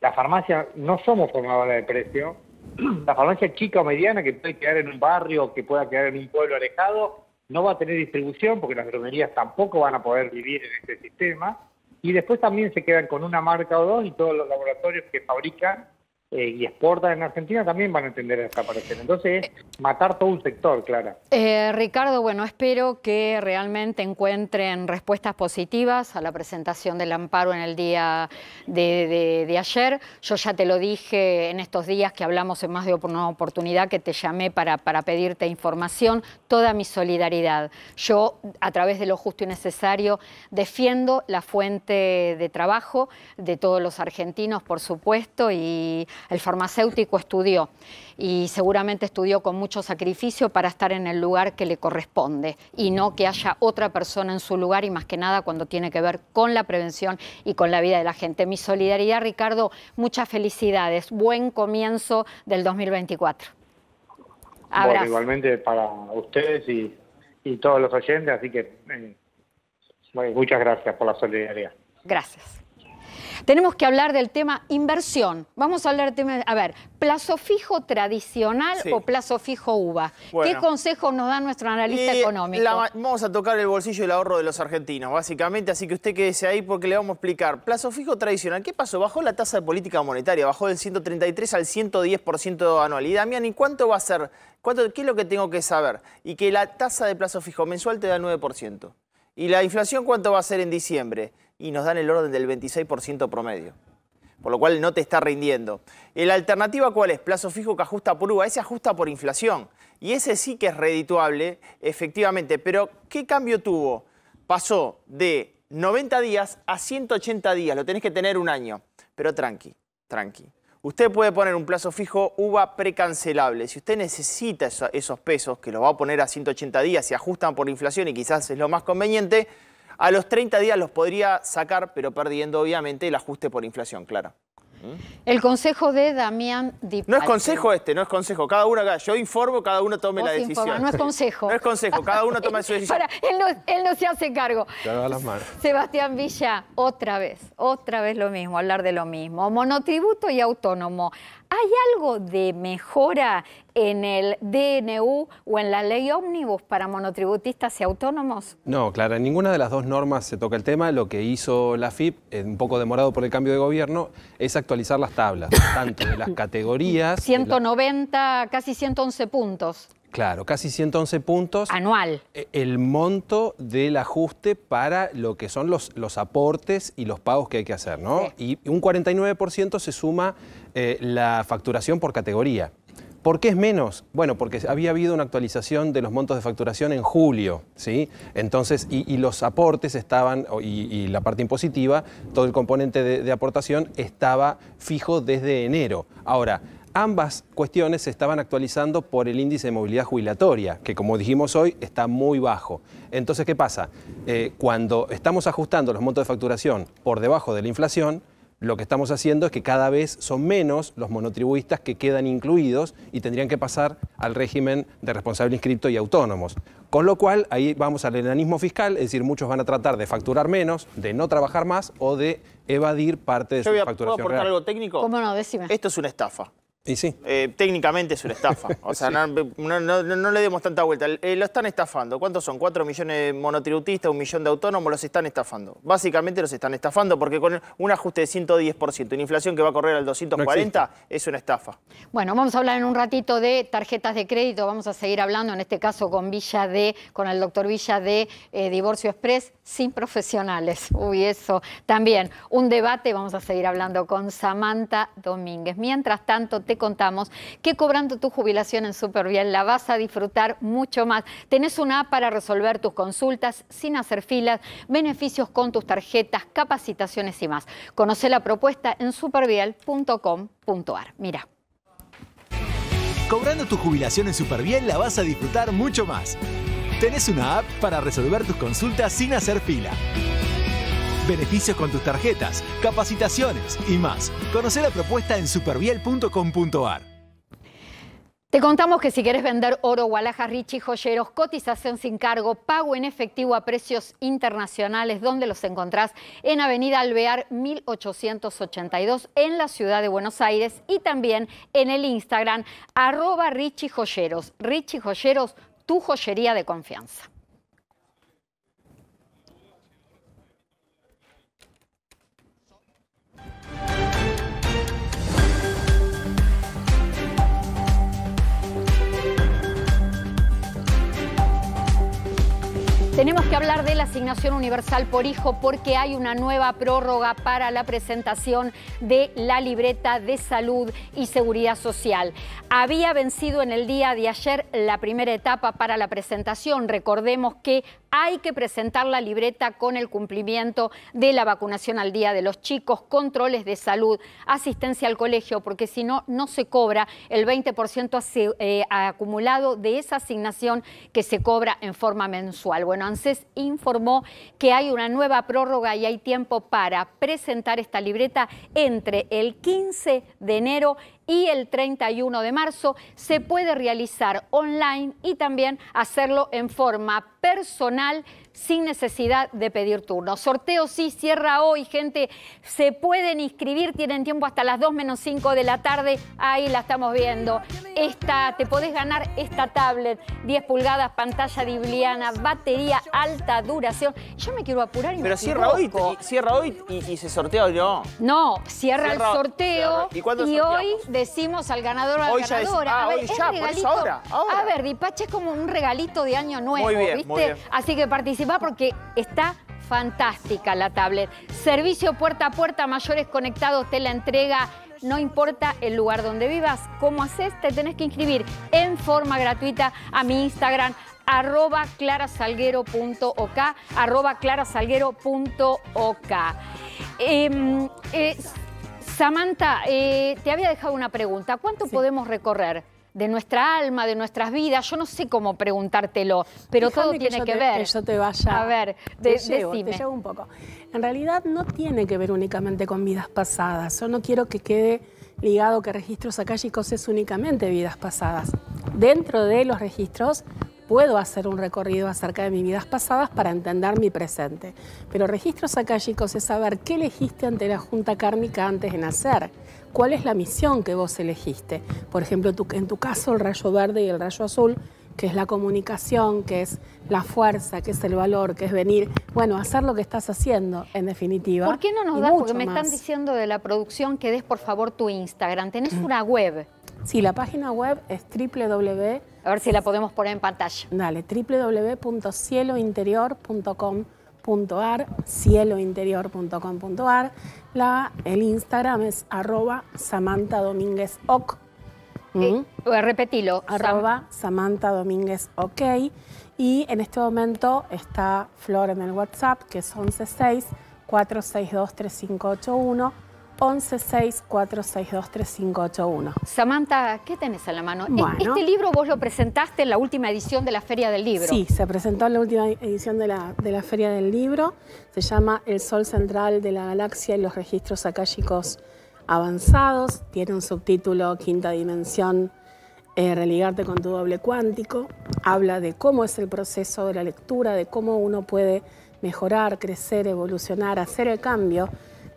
La farmacia, no somos formadores de precio. La farmacia chica o mediana que puede quedar en un barrio, que pueda quedar en un pueblo alejado, no va a tener distribución porque las droguerías tampoco van a poder vivir en este sistema. Y después también se quedan con una marca o dos y todos los laboratorios que fabrican eh, y exporta en Argentina también van a entender a desaparecer. Entonces matar todo un sector, Clara. Eh, Ricardo, bueno, espero que realmente encuentren respuestas positivas a la presentación del amparo en el día de, ayer. Yo ya te lo dije en estos días que hablamos en más de una oportunidad que te llamé para, para pedirte información, toda mi solidaridad. Yo, a través de lo justo y necesario, defiendo la fuente de trabajo de todos los argentinos, por supuesto, y el farmacéutico estudió y seguramente estudió con mucho sacrificio para estar en el lugar que le corresponde y no que haya otra persona en su lugar y más que nada cuando tiene que ver con la prevención y con la vida de la gente. Mi solidaridad, Ricardo, muchas felicidades. Buen comienzo del 2024. igualmente para ustedes y, todos los oyentes, así que eh, muchas gracias por la solidaridad. Gracias. Tenemos que hablar del tema inversión. Vamos a hablar del tema, a ver, plazo fijo tradicional o plazo fijo UVA. ¿Qué consejo nos da nuestro analista económico? vamos a tocar el bolsillo del ahorro de los argentinos, básicamente, así que usted quédese ahí porque le vamos a explicar. Plazo fijo tradicional, ¿qué pasó? Bajó la tasa de política monetaria, bajó del 133 al 110% anual. Y Damián, ¿y cuánto va a ser? ¿Qué es lo que tengo que saber? Y que la tasa de plazo fijo mensual te da 9%. ¿Y la inflación cuánto va a ser en diciembre? y nos dan el orden del 26% promedio. Por lo cual no te está rindiendo. la alternativa cuál es? Plazo fijo que ajusta por UVA. Ese ajusta por inflación. Y ese sí que es redituable, efectivamente. Pero, ¿qué cambio tuvo? Pasó de 90 días a 180 días. Lo tenés que tener un año. Pero tranqui, tranqui. Usted puede poner un plazo fijo UVA precancelable. Si usted necesita esos pesos, que lo va a poner a 180 días, ...y ajustan por inflación y quizás es lo más conveniente, a los 30 días los podría sacar, pero perdiendo obviamente el ajuste por inflación, claro. El consejo de Damián Diputado. No es consejo este, no es consejo. Cada uno acá, yo informo, cada uno tome la decisión. no es consejo. no es consejo, cada uno toma su decisión. él, no, se hace cargo. Sebastián Villa, otra vez, otra vez lo mismo, hablar de lo mismo. Monotributo y autónomo. ¿Hay algo de mejora en el DNU o en la ley ómnibus para monotributistas y autónomos? No, claro, en ninguna de las dos normas se toca el tema. Lo que hizo la FIP, eh, un poco demorado por el cambio de gobierno, es actualizar las tablas, tanto de las categorías... 190, casi 111 puntos. Claro, casi 111 puntos. Anual. E, el monto del ajuste para lo que son los, los aportes y los pagos que hay que hacer, ¿no? Y un 49% se suma eh, la facturación por categoría. ¿Por qué es menos? Bueno, porque había habido una actualización de los montos de facturación en julio, ¿sí? Entonces, y, los aportes estaban, y, la parte impositiva, todo el componente de, de aportación estaba fijo desde enero. Ahora, Ambas cuestiones se estaban actualizando por el índice de movilidad jubilatoria, que como dijimos hoy está muy bajo. Entonces, ¿qué pasa? Eh, cuando estamos ajustando los montos de facturación por debajo de la inflación, lo que estamos haciendo es que cada vez son menos los monotribuistas que quedan incluidos y tendrían que pasar al régimen de responsable inscripto y autónomos. Con lo cual, ahí vamos al enanismo fiscal, es decir, muchos van a tratar de facturar menos, de no trabajar más o de evadir parte de su facturación ¿Puedo aportar algo técnico? ¿Cómo no? Decime. Esto es una estafa sí. Eh, técnicamente es una estafa. O sea, no, le demos tanta vuelta. Eh, lo están estafando. ¿Cuántos son? ¿4 millones de monotributistas, un millón de autónomos? Los están estafando. Básicamente los están estafando porque con un ajuste de 110%, una inflación que va a correr al 240, es una estafa. Bueno, vamos a hablar en un ratito de tarjetas de crédito. Vamos a seguir hablando, en este caso, con Villa de, con el doctor Villa de eh, Divorcio Express, sin profesionales. Uy, eso también. Un debate, vamos a seguir hablando con Samantha Domínguez. Mientras tanto, te contamos que cobrando tu jubilación en Supervial la vas a disfrutar mucho más. Tenés una app para resolver tus consultas sin hacer filas, beneficios con tus tarjetas, capacitaciones y más. Conoce la propuesta en supervial.com.ar. Mira. Cobrando tu jubilación en Supervial la vas a disfrutar mucho más. Tenés una app para resolver tus consultas sin hacer fila beneficios con tus tarjetas, capacitaciones y más. Conoce la propuesta en superviel.com.ar. Te contamos que si quieres vender oro, gualajas, Richi joyeros, cotización sin cargo, pago en efectivo a precios internacionales, donde los encontrás en Avenida Alvear 1882 en la ciudad de Buenos Aires y también en el Instagram arroba Richie Joyeros. Joyeros, tu joyería de confianza. Tenemos que hablar de la asignación universal por hijo porque hay una nueva prórroga para la presentación de la libreta de salud y seguridad social. Había vencido en el día de ayer la primera etapa para la presentación. Recordemos que hay que presentar la libreta con el cumplimiento de la vacunación al día de los chicos, controles de salud, asistencia al colegio, porque si no, no se cobra el 20% eh, acumulado de esa asignación que se cobra en forma mensual. Bueno, ANSES informó que hay una nueva prórroga y hay tiempo para presentar esta libreta entre el 15 de enero y el 31 de marzo se puede realizar online y también hacerlo en forma personal sin necesidad de pedir turno. Sorteo sí cierra hoy, gente. Se pueden inscribir, tienen tiempo hasta las 2 menos 5 de la tarde. Ahí la estamos viendo. Esta, te podés ganar esta tablet, 10 pulgadas, pantalla dibliana, batería alta duración. Yo me quiero apurar y Pero cierra hoy, cierra hoy y, se sortea hoy no. No, cierra, el sorteo y, hoy decimos al ganador o a la ganadora. Ah, a ver, hoy es regalito, ahora, A ver, Dipache es como un regalito de año nuevo, ¿viste? Así que participa porque está fantástica la tablet. Servicio puerta a puerta, mayores conectados, te la entrega. No importa el lugar donde vivas, cómo haces, te tenés que inscribir en forma gratuita a mi Instagram, arroba clarasalguero.ok, arroba clarasalguero.ok. Em, eh, Samantha, eh, te había dejado una pregunta. ¿Cuánto podemos recorrer de nuestra alma, de nuestras vidas. Yo no sé cómo preguntártelo, pero todo tiene que, ver. Que te vaya. A ver, te, llevo, un poco. En realidad no tiene que ver únicamente con vidas pasadas. Yo no quiero que quede ligado que registros acálicos es únicamente vidas pasadas. Dentro de los registros puedo hacer un recorrido acerca de mis vidas pasadas para entender mi presente. Pero registros acálicos es saber qué elegiste ante la junta kármica antes de nacer, cuál es la misión que vos elegiste. Por ejemplo, en tu caso el rayo verde y el rayo azul, que es la comunicación, que es la fuerza, que es el valor, que es venir, bueno, hacer lo que estás haciendo, en definitiva. ¿Por qué no nos das? Porque me están diciendo de la producción que des por favor tu Instagram. Tenés una web. Sí, la página web es www. A ver si la podemos poner en pantalla. Dale, www.cielointerior.com .ar, cielointerior.com.ar. El Instagram es arroba Samantha Domínguez OK. Mm. repetilo. Arroba Samantha Domínguez OK. Y en este momento está Flor en el WhatsApp, que es 116 462 3581 ...1164623581... Samantha, ¿qué tenés en la mano? E- este libro vos lo presentaste en la última edición de la Feria del Libro. Sí, se presentó en la última edición de la, de la Feria del Libro. Se llama El Sol Central de la Galaxia y los Registros Acálicos Avanzados. Tiene un subtítulo Quinta Dimensión. Eh, religarte con tu doble cuántico, habla de cómo es el proceso de la lectura, de cómo uno puede mejorar, crecer, evolucionar, hacer el cambio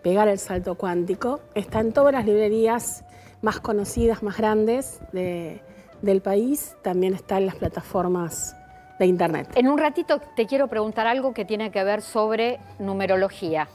pegar el salto cuántico. Está en todas las librerías más conocidas, más grandes del país. También está en las plataformas de Internet. En un ratito te quiero preguntar algo que tiene que ver sobre numerología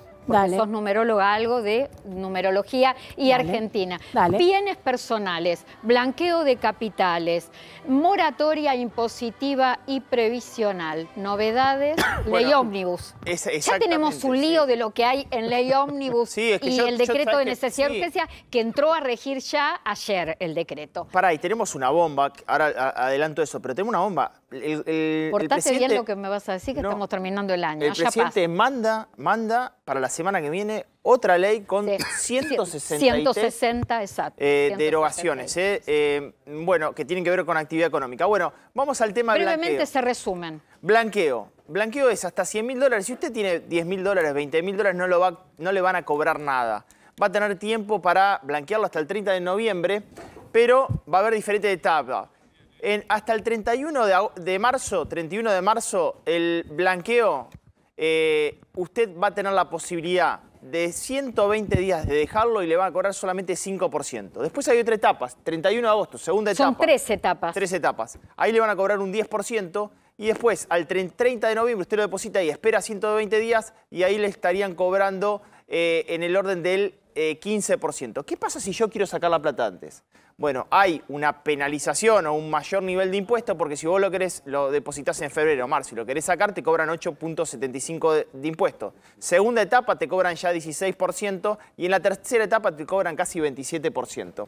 sos numeróloga algo de numerología y Argentina. Bienes personales, blanqueo de capitales, moratoria impositiva y previsional, novedades, ley ómnibus. ya tenemos un lío de lo que hay en ley ómnibus y el decreto de necesidad que, urgencia que entró a regir ya ayer el decreto. Para, y tenemos una bomba, ahora adelanto eso, pero tenemos una bomba. El, Portate bien lo que me vas a decir, que estamos terminando el año. El presidente manda, manda para la semana que viene otra ley con 160, exacto, eh, derogaciones. Eh, eh, bueno, que tienen que ver con actividad económica. Bueno, vamos al tema Brevemente blanqueo. se resumen. Blanqueo. Blanqueo es hasta 100 mil dólares. Si usted tiene 10 mil dólares, 20 mil dólares, no, lo va, no le van a cobrar nada. Va a tener tiempo para blanquearlo hasta el 30 de noviembre, pero va a haber diferentes etapas hasta el 31 de, marzo, 31 de marzo, el blanqueo, eh, usted va a tener la posibilidad de 120 días de dejarlo y le van a cobrar solamente 5%. Después hay otra etapa, 31 de agosto, segunda etapa. Son tres etapas. Tres etapas. Ahí le van a cobrar un 10% y después al 30 de noviembre usted lo deposita y espera 120 días y ahí le estarían cobrando eh, en el orden del 15%. Eh, ¿Qué pasa si yo quiero sacar la plata antes? bueno, hay una penalización o un mayor nivel de impuesto porque si vos lo querés, lo depositas en febrero o marzo y lo querés sacar, te cobran 8.75 de, impuestos. impuesto. Segunda etapa te cobran ya 16% y en la tercera etapa te cobran casi 27%.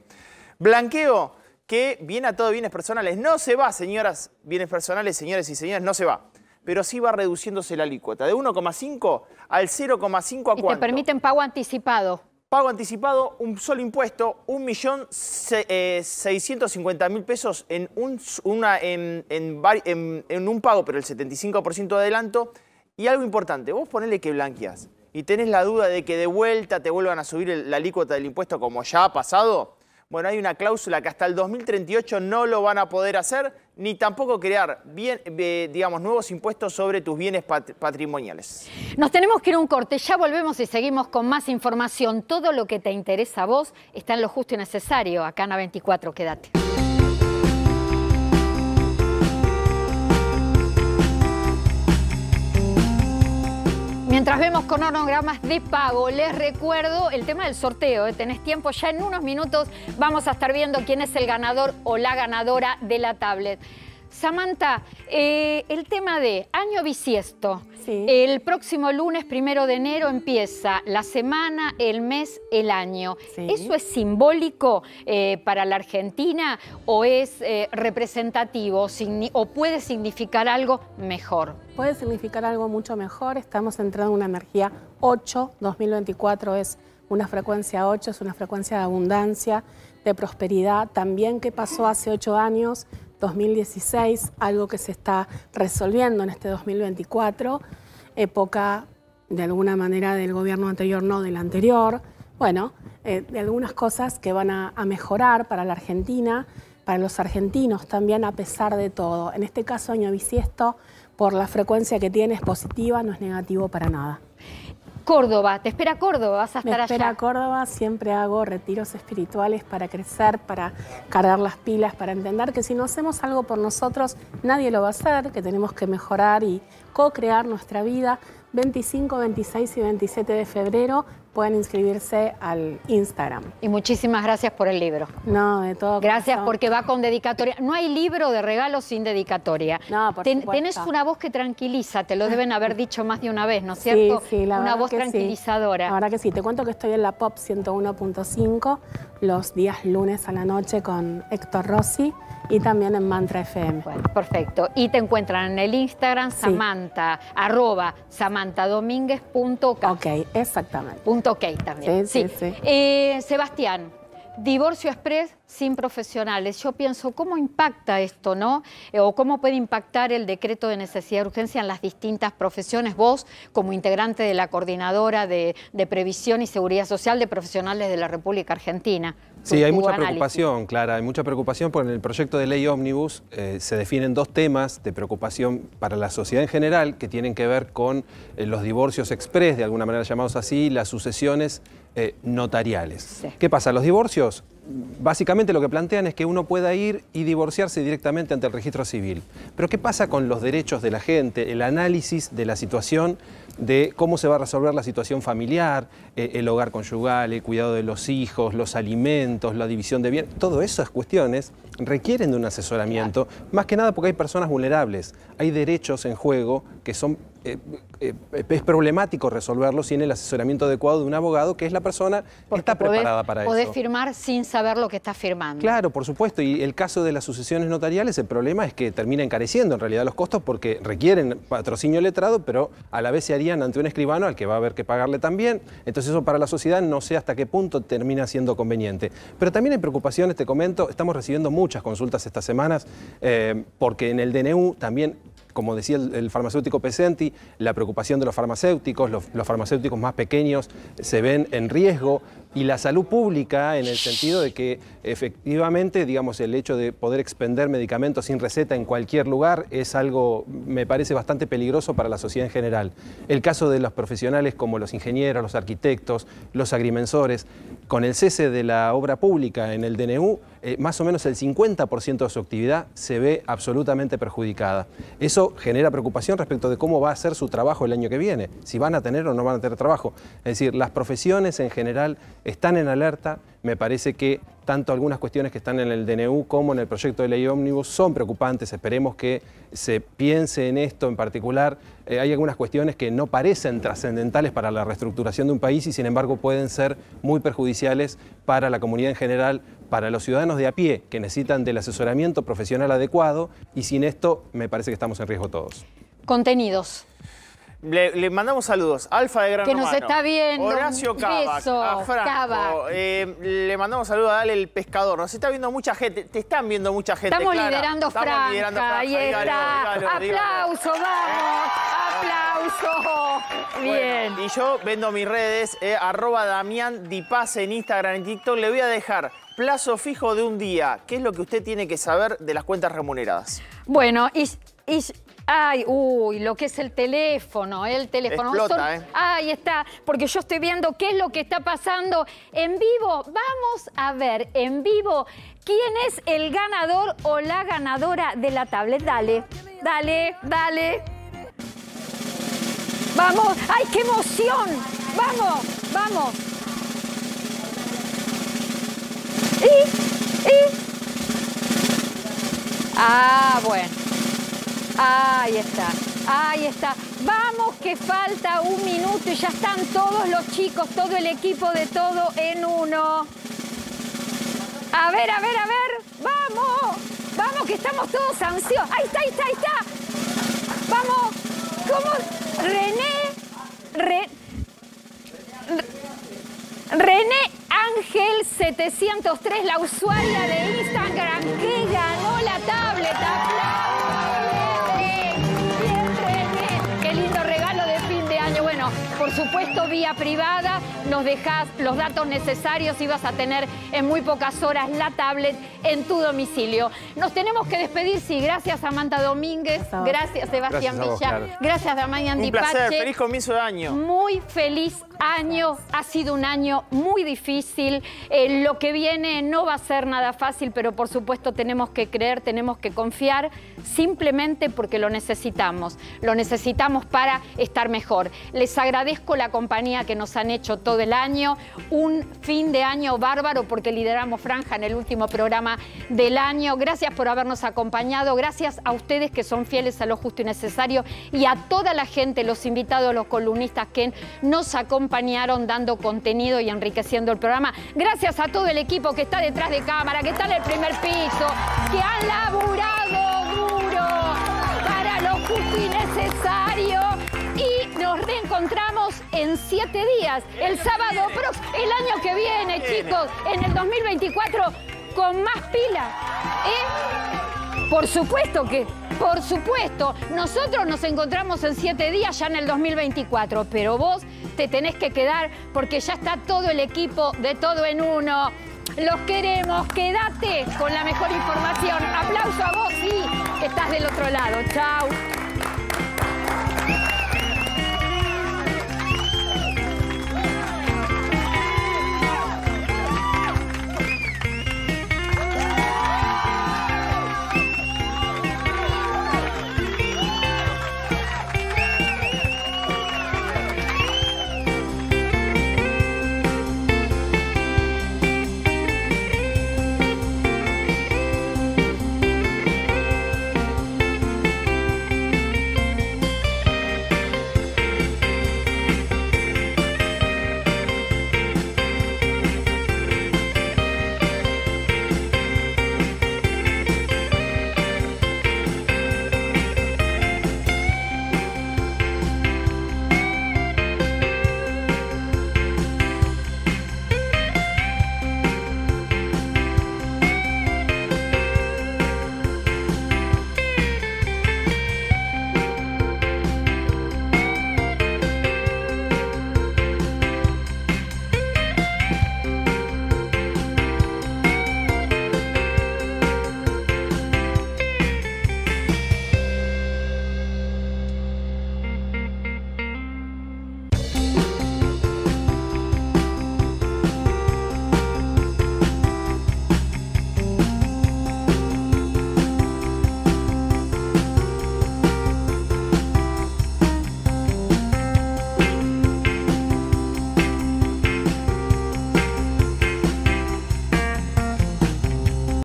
Blanqueo que viene a todos bienes personales. No se va, señoras, bienes personales, señores y señores, no se va pero sí va reduciéndose la alícuota, de 1,5 al 0,5 a cuánto? Y te permiten pago anticipado. Pago anticipado, un solo impuesto, 1.650.000 eh, pesos en un, una, en, en, un pago, pero el 75% de adelanto. Y algo importante, vos ponele que blanqueás y tenés la duda de que de vuelta te vuelvan a subir la alícuota del impuesto como ya ha pasado, bueno, hay una cláusula que hasta el 2038 no lo van a poder hacer, ni tampoco crear bien, eh, digamos, nuevos impuestos sobre tus bienes patrimoniales. Nos tenemos que ir a un corte, ya volvemos y seguimos con más información. Todo lo que te interesa a vos está en lo justo y necesario. Acá en A24, quédate. Mientras vemos con cronogramas de pago, les recuerdo el tema del sorteo. ¿eh? Tenés tiempo, ya en unos minutos vamos a estar viendo quién es el ganador o la ganadora de la tablet. Samantha, eh, el tema de año bisiesto. El próximo lunes, primero de enero, empieza la semana, el mes, el año. ¿Eso es simbólico eh, para la Argentina o es eh, representativo o puede significar algo mejor? Puede significar algo mucho mejor. Estamos entrando en una energía 8, 2024 es una frecuencia 8, es una frecuencia de abundancia, de prosperidad. También que pasó hace 8 años 2016, algo que se está resolviendo en este 2024, época de alguna manera del gobierno anterior, no del anterior, bueno, eh, de algunas cosas que van a, a mejorar para la Argentina, para los argentinos también, a pesar de todo. En este caso, año bisiesto, por la frecuencia que tiene, es positiva, no es negativo para nada. Córdoba, te espera Córdoba, vas a estar Me espera Córdoba, siempre hago retiros espirituales para crecer, para cargar las pilas, para entender que si no hacemos algo por nosotros, nadie lo va a hacer, que tenemos que mejorar y co-crear nuestra vida. 25, 26 y 27 de febrero pueden inscribirse al Instagram. Y muchísimas gracias por el libro. No, de todo. Gracias porque va con dedicatoria. No hay libro de regalo sin dedicatoria. No, Tenés una voz que tranquiliza, te lo deben haber dicho más de una vez, ¿no es cierto? Sí, la una voz tranquilizadora. ahora que sí, te cuento que estoy en la Pop 101.5 los días lunes a la noche con Héctor Rossi y también en Mantra FM. perfecto. Y te encuentran en el Instagram Samantha, arroba samantadomínguez.k. Ok, exactamente. Punto .ok también. Sí, sí, sí. Eh, Sebastián, Divorcio Express sin profesionales. Yo pienso, ¿cómo impacta esto, no? Eh, o cómo puede impactar el decreto de necesidad de urgencia en las distintas profesiones. Vos, como integrante de la Coordinadora de, Previsión y Seguridad Social de Profesionales de la República Argentina. Sí, hay mucha preocupación, Clara, hay mucha preocupación porque en el proyecto de ley ómnibus eh, se definen dos temas de preocupación para la sociedad en general que tienen que ver con eh, los divorcios express, de alguna manera llamados así, las sucesiones eh, notariales. ¿Qué pasa? Los divorcios, básicamente lo que plantean es que uno pueda ir y divorciarse directamente ante el registro civil. Pero ¿qué pasa con los derechos de la gente, el análisis de la situación, de cómo se va a resolver la situación familiar, eh, el hogar conyugal, el cuidado de los hijos, los alimentos, la división de bienes? Todo esas cuestiones requieren de un asesoramiento, más que nada porque hay personas vulnerables, hay derechos en juego que son eh, eh, es problemático resolverlo sin el asesoramiento adecuado de un abogado, que es la persona que está preparada para eso. Podés firmar sin saber lo que está firmando. Claro, por supuesto. Y el caso de las sucesiones notariales, el problema es que termina encareciendo en realidad los costos porque requieren patrocinio letrado, pero a la vez se harían ante un escribano al que va a haber que pagarle también. Entonces eso para la sociedad no sé hasta qué punto termina siendo conveniente. Pero también hay preocupaciones, te comento, estamos recibiendo muchas consultas estas semanas eh, porque en el DNU también como decía el, farmacéutico Pesenti, la preocupación de los farmacéuticos, los, farmacéuticos más pequeños se ven en riesgo, y la salud pública en el sentido de que efectivamente, digamos, el hecho de poder expender medicamentos sin receta en cualquier lugar es algo, me parece, bastante peligroso para la sociedad en general. El caso de los profesionales como los ingenieros, los arquitectos, los agrimensores, con el cese de la obra pública en el DNU, eh, más o menos el 50% de su actividad se ve absolutamente perjudicada. Eso genera preocupación respecto de cómo va a ser su trabajo el año que viene, si van a tener o no van a tener trabajo. Es decir, las profesiones en general están en alerta. Me parece que tanto algunas cuestiones que están en el DNU como en el proyecto de ley ómnibus son preocupantes. Esperemos que se piense en esto en particular. Eh, hay algunas cuestiones que no parecen trascendentales para la reestructuración de un país y sin embargo pueden ser muy perjudiciales para la comunidad en general, para los ciudadanos de a pie que necesitan del asesoramiento profesional adecuado y sin esto me parece que estamos en riesgo todos. Contenidos. Le, mandamos saludos. Alfa de Gran Que nos está viendo. Horacio Cava. a Franco. Eh, le mandamos saludos a Dale el Pescador. Nos está viendo mucha gente. Te están viendo mucha gente, Estamos liderando Estamos Liderando Aplauso, vamos. Aplauso. Bien. y yo vendo mis redes, eh, arroba Damián Dipaz en Instagram y TikTok. Le voy a dejar plazo fijo de un día. ¿Qué es lo que usted tiene que saber de las cuentas remuneradas? Bueno, y, y Ay, uy, lo que es el teléfono, el teléfono. Eh. Ahí está, porque yo estoy viendo qué es lo que está pasando en vivo. Vamos a ver en vivo quién es el ganador o la ganadora de la tablet. Dale, dale, dale. Vamos, ay, qué emoción. Vamos, vamos. Ah, bueno. Ahí está, ahí está. Vamos que falta un minuto y ya están todos los chicos, todo el equipo de todo en uno. A ver, a ver, a ver. Vamos, vamos que estamos todos ansiosos. Ahí está, ahí está, ahí está. Vamos. ¿Cómo? René... René Ángel 703, la usuaria de Instagram. ¡Qué por supuesto vía privada, nos dejás los datos necesarios y vas a tener en muy pocas horas la tablet en tu domicilio. Nos tenemos que despedir, sí. Gracias, Amanda Domínguez. Gracias, Sebastián gracias Villa. Gracias, Un placer. Feliz comienzo de año. Muy feliz año. Ha sido un año muy difícil. Eh, lo que viene no va a ser nada fácil, pero por supuesto tenemos que creer, tenemos que confiar, simplemente porque lo necesitamos. Lo necesitamos para estar mejor. Les agradezco la compañía que nos han hecho todo el año. Un fin de año bárbaro porque lideramos Franja en el último programa del año. Gracias por habernos acompañado. Gracias a ustedes que son fieles a lo justo y necesario y a toda la gente, los invitados, los columnistas que nos acompañaron dando contenido y enriqueciendo el programa. Gracias a todo el equipo que está detrás de cámara, que está en el primer piso, que han laburado duro para lo justo y necesario. Y nos reencontramos en siete días, el, el sábado próximo, el año que viene, chicos, en el 2024 con más pila. ¿eh? Por supuesto que, por supuesto, nosotros nos encontramos en siete días ya en el 2024, pero vos te tenés que quedar porque ya está todo el equipo de Todo en Uno. Los queremos, quédate con la mejor información. Aplauso a vos y estás del otro lado. Chau.